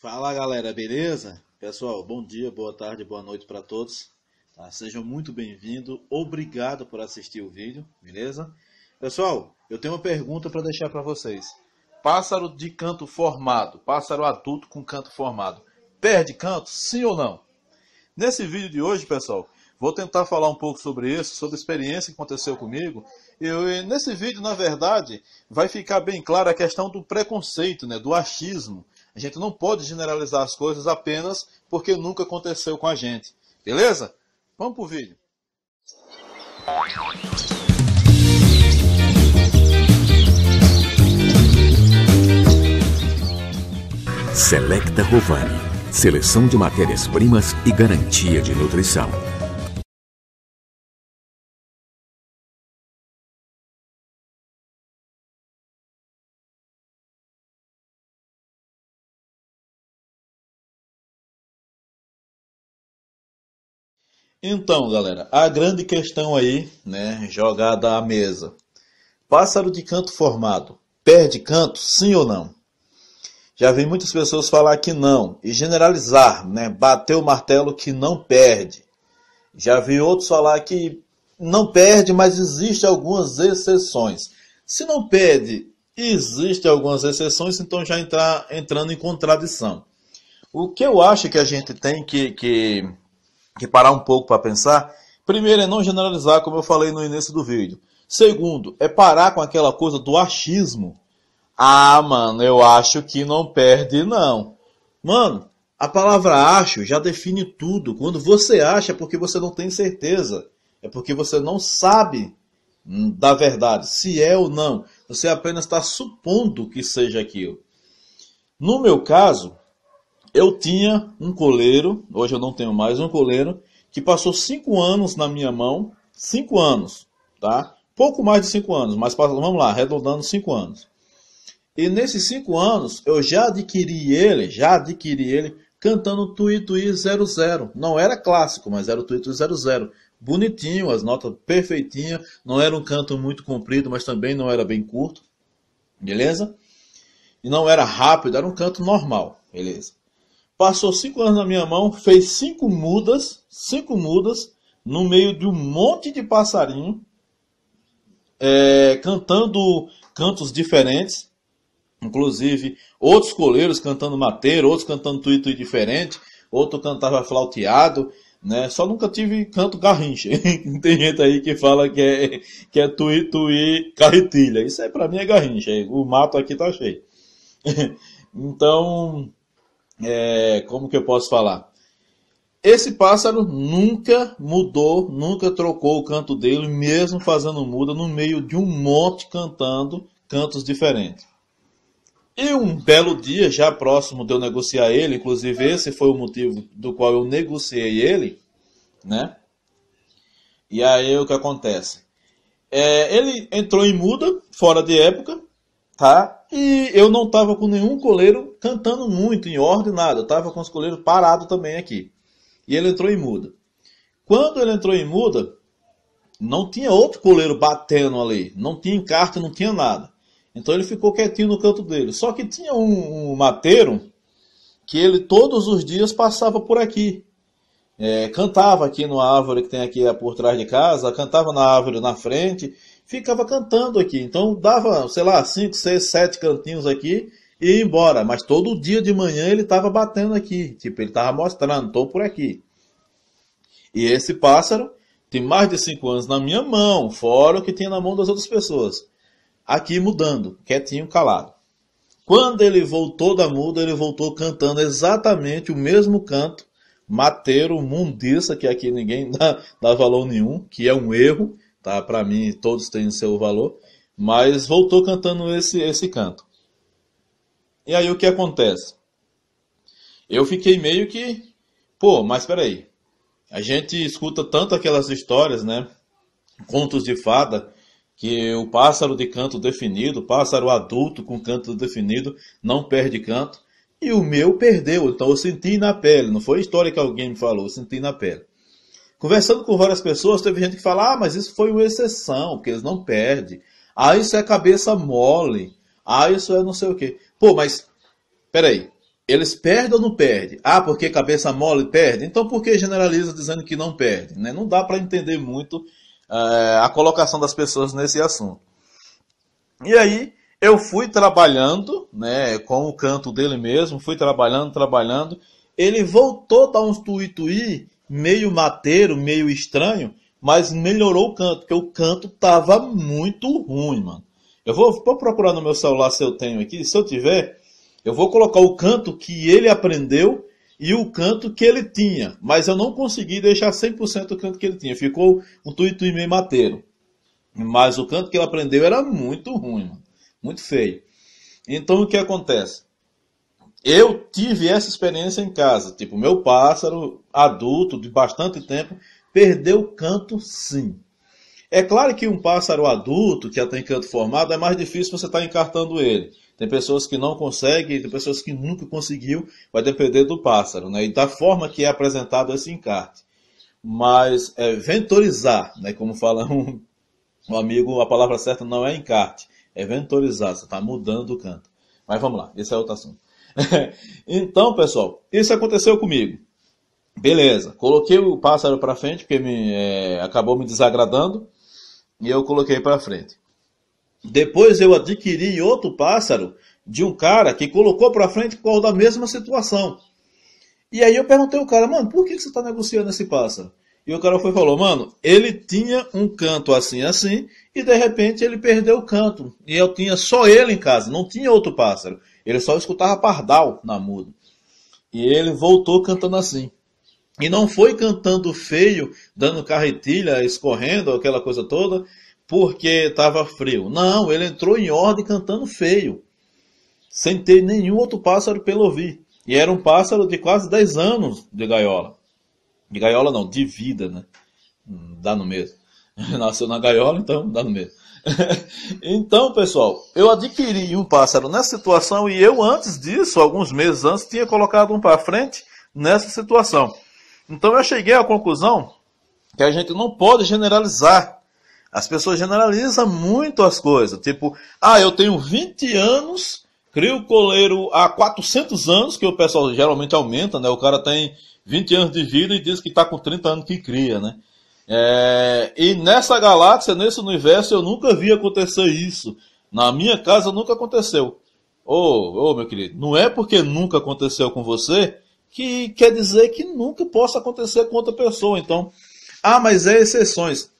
Fala galera, beleza? Pessoal, bom dia, boa tarde, boa noite para todos. Tá? Sejam muito bem-vindos, obrigado por assistir o vídeo, beleza? Pessoal, eu tenho uma pergunta para deixar para vocês. Pássaro de canto formado, pássaro adulto com canto formado, perde canto, sim ou não? Nesse vídeo de hoje, pessoal, vou tentar falar um pouco sobre isso, sobre a experiência que aconteceu comigo. Eu, e nesse vídeo, na verdade, vai ficar bem clara a questão do preconceito, né, do achismo a gente não pode generalizar as coisas apenas porque nunca aconteceu com a gente. Beleza? Vamos pro vídeo. Selecta Rovani. Seleção de matérias-primas e garantia de nutrição. Então, galera, a grande questão aí, né, jogada à mesa. Pássaro de canto formado, perde canto, sim ou não? Já vi muitas pessoas falar que não e generalizar, né, bater o martelo que não perde. Já vi outros falar que não perde, mas existem algumas exceções. Se não perde, existem algumas exceções, então já está entrando em contradição. O que eu acho que a gente tem que, que que parar um pouco para pensar. Primeiro é não generalizar, como eu falei no início do vídeo. Segundo, é parar com aquela coisa do achismo. Ah, mano, eu acho que não perde, não. Mano, a palavra acho já define tudo. Quando você acha é porque você não tem certeza. É porque você não sabe hum, da verdade, se é ou não. Você apenas está supondo que seja aquilo. No meu caso, eu tinha um coleiro, hoje eu não tenho mais um coleiro, que passou cinco anos na minha mão, cinco anos, tá? Pouco mais de cinco anos, mas vamos lá, arredondando cinco anos. E nesses cinco anos eu já adquiri ele, já adquiri ele cantando Tui Tui 00. Não era clássico, mas era o Tui Tui 00. Bonitinho, as notas perfeitinhas. Não era um canto muito comprido, mas também não era bem curto. Beleza? E não era rápido, era um canto normal. Beleza? Passou cinco anos na minha mão, fez cinco mudas, cinco mudas, no meio de um monte de passarinho, é, cantando cantos diferentes, inclusive outros coleiros cantando mateiro, outros cantando tuitui diferente, outro cantava flauteado, né? Só nunca tive canto garrincha. Tem gente aí que fala que é, que é tuí, tuí, carretilha. Isso aí para mim é garrincha. O mato aqui tá cheio. então, é, como que eu posso falar? Esse pássaro nunca mudou, nunca trocou o canto dele, mesmo fazendo muda no meio de um monte cantando cantos diferentes. E um belo dia, já próximo de eu negociar ele, inclusive esse foi o motivo do qual eu negociei ele, né? E aí o que acontece? É, ele entrou em muda, fora de época, tá? E eu não tava com nenhum coleiro cantando muito, em ordem, nada. Eu tava com os coleiros parados também aqui. E ele entrou em muda. Quando ele entrou em muda, não tinha outro coleiro batendo ali. Não tinha carta não tinha nada. Então ele ficou quietinho no canto dele. Só que tinha um, um mateiro que ele todos os dias passava por aqui. É, cantava aqui no árvore que tem aqui por trás de casa, cantava na árvore na frente, ficava cantando aqui. Então dava, sei lá, 5, 6, 7 cantinhos aqui e ia embora. Mas todo dia de manhã ele estava batendo aqui, tipo, ele estava mostrando, estou por aqui. E esse pássaro tem mais de 5 anos na minha mão, fora o que tem na mão das outras pessoas. Aqui mudando, quietinho, calado. Quando ele voltou da muda, ele voltou cantando exatamente o mesmo canto mateiro, mundiça, que aqui ninguém dá, dá valor nenhum, que é um erro, tá? Para mim todos têm seu valor, mas voltou cantando esse esse canto. E aí o que acontece? Eu fiquei meio que, pô, mas peraí, a gente escuta tanto aquelas histórias, né? Contos de fada, que o pássaro de canto definido, pássaro adulto com canto definido, não perde canto. E o meu perdeu, então eu senti na pele. Não foi história que alguém me falou, eu senti na pele. Conversando com várias pessoas, teve gente que fala: ah, mas isso foi uma exceção, porque eles não perdem. Ah, isso é cabeça mole. Ah, isso é não sei o quê. Pô, mas, peraí. Eles perdem ou não perdem? Ah, porque cabeça mole perde? Então por que generaliza dizendo que não perde? Né? Não dá para entender muito é, a colocação das pessoas nesse assunto. E aí, eu fui trabalhando, né, com o canto dele mesmo, fui trabalhando, trabalhando. Ele voltou a dar uns tuituí, meio mateiro, meio estranho, mas melhorou o canto, porque o canto tava muito ruim, mano. Eu vou, vou procurar no meu celular se eu tenho aqui, se eu tiver, eu vou colocar o canto que ele aprendeu e o canto que ele tinha, mas eu não consegui deixar 100% o canto que ele tinha, ficou um tuituí meio mateiro. Mas o canto que ele aprendeu era muito ruim, mano. Muito feio. Então o que acontece? Eu tive essa experiência em casa. Tipo, meu pássaro adulto de bastante tempo perdeu o canto, sim. É claro que um pássaro adulto que já tem canto formado é mais difícil você estar tá encartando ele. Tem pessoas que não conseguem, tem pessoas que nunca conseguiu, vai depender do pássaro, né? E da forma que é apresentado esse encarte. Mas é, ventorizar, né? Como fala um, um amigo, a palavra certa não é encarte. Eventualizar, é você está mudando o canto. Mas vamos lá, esse é outro assunto. então, pessoal, isso aconteceu comigo. Beleza, coloquei o pássaro para frente, porque me, é, acabou me desagradando, e eu coloquei para frente. Depois eu adquiri outro pássaro de um cara que colocou para frente por causa da mesma situação. E aí eu perguntei ao cara, mano, por que você está negociando esse pássaro? E o cara foi falou, mano, ele tinha um canto assim, assim, e de repente ele perdeu o canto. E eu tinha só ele em casa, não tinha outro pássaro. Ele só escutava pardal na muda. E ele voltou cantando assim. E não foi cantando feio, dando carretilha, escorrendo, aquela coisa toda, porque estava frio. Não, ele entrou em ordem cantando feio, sem ter nenhum outro pássaro pelo ouvir. E era um pássaro de quase 10 anos de gaiola. De gaiola não, de vida, né? Dá no mesmo. Nasceu na gaiola, então dá no mesmo. então, pessoal, eu adquiri um pássaro nessa situação e eu antes disso, alguns meses antes, tinha colocado um para frente nessa situação. Então eu cheguei à conclusão que a gente não pode generalizar. As pessoas generalizam muito as coisas. Tipo, ah, eu tenho 20 anos o coleiro há 400 anos, que o pessoal geralmente aumenta, né? O cara tem 20 anos de vida e diz que está com 30 anos que cria, né? É, e nessa galáxia, nesse universo, eu nunca vi acontecer isso. Na minha casa nunca aconteceu. Ô, oh, oh, meu querido, não é porque nunca aconteceu com você que quer dizer que nunca possa acontecer com outra pessoa. Então, ah, mas é exceções.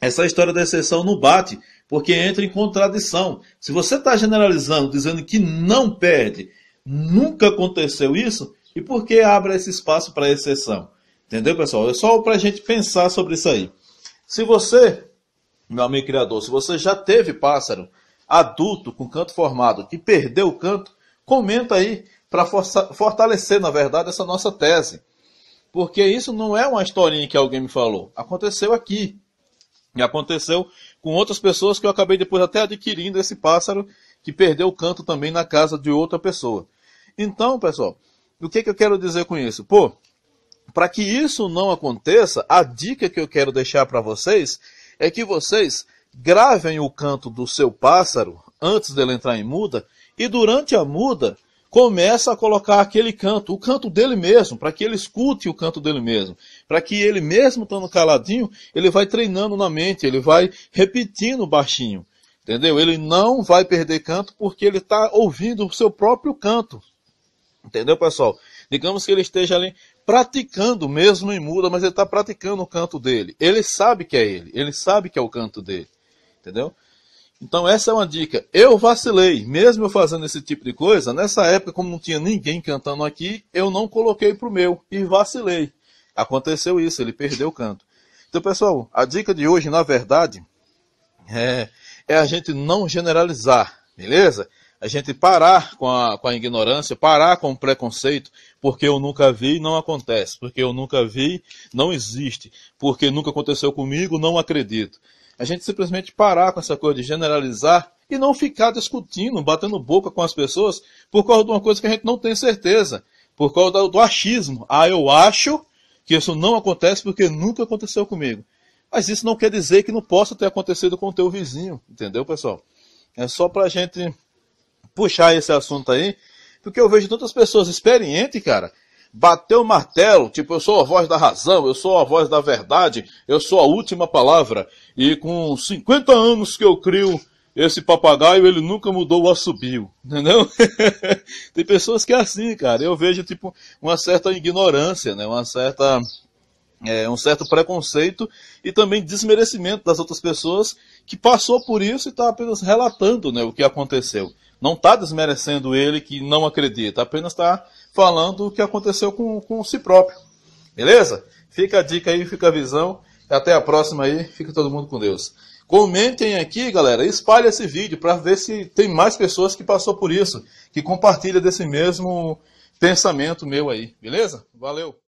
Essa história da exceção não bate porque entra em contradição. Se você está generalizando, dizendo que não perde, nunca aconteceu isso, e por que abre esse espaço para exceção? Entendeu, pessoal? É só para a gente pensar sobre isso aí. Se você, meu amigo criador, se você já teve pássaro adulto com canto formado que perdeu o canto, comenta aí para fortalecer, na verdade, essa nossa tese. Porque isso não é uma historinha que alguém me falou. Aconteceu aqui. E aconteceu com outras pessoas que eu acabei depois até adquirindo esse pássaro que perdeu o canto também na casa de outra pessoa. Então, pessoal, o que, que eu quero dizer com isso? Pô, para que isso não aconteça, a dica que eu quero deixar para vocês é que vocês gravem o canto do seu pássaro antes dele entrar em muda e durante a muda começa a colocar aquele canto, o canto dele mesmo, para que ele escute o canto dele mesmo, para que ele mesmo estando caladinho, ele vai treinando na mente, ele vai repetindo baixinho. Entendeu? Ele não vai perder canto porque ele está ouvindo o seu próprio canto. Entendeu, pessoal? Digamos que ele esteja ali praticando, mesmo em muda, mas ele está praticando o canto dele. Ele sabe que é ele, ele sabe que é o canto dele. Entendeu? Então essa é uma dica. Eu vacilei, mesmo eu fazendo esse tipo de coisa, nessa época, como não tinha ninguém cantando aqui, eu não coloquei pro meu e vacilei. Aconteceu isso, ele perdeu o canto. Então, pessoal, a dica de hoje, na verdade, é, é a gente não generalizar, beleza? A gente parar com a, com a ignorância, parar com o preconceito, porque eu nunca vi, não acontece. Porque eu nunca vi, não existe. Porque nunca aconteceu comigo, não acredito a gente simplesmente parar com essa coisa de generalizar e não ficar discutindo, batendo boca com as pessoas por causa de uma coisa que a gente não tem certeza, por causa do achismo. Ah, eu acho que isso não acontece porque nunca aconteceu comigo. Mas isso não quer dizer que não possa ter acontecido com o teu vizinho, entendeu, pessoal? É só para a gente puxar esse assunto aí, porque eu vejo tantas pessoas experientes, cara, bateu o martelo, tipo, eu sou a voz da razão, eu sou a voz da verdade, eu sou a última palavra. E com 50 anos que eu crio esse papagaio, ele nunca mudou o assobio, entendeu? Tem pessoas que é assim, cara. Eu vejo, tipo, uma certa ignorância, né? Uma certa... É, um certo preconceito e também desmerecimento das outras pessoas que passou por isso e está apenas relatando né, o que aconteceu. Não está desmerecendo ele que não acredita, apenas está falando o que aconteceu com, com si próprio. Beleza? Fica a dica aí, fica a visão. Até a próxima aí. Fica todo mundo com Deus. Comentem aqui, galera. Espalhe esse vídeo para ver se tem mais pessoas que passou por isso, que compartilha desse mesmo pensamento meu aí. Beleza? Valeu!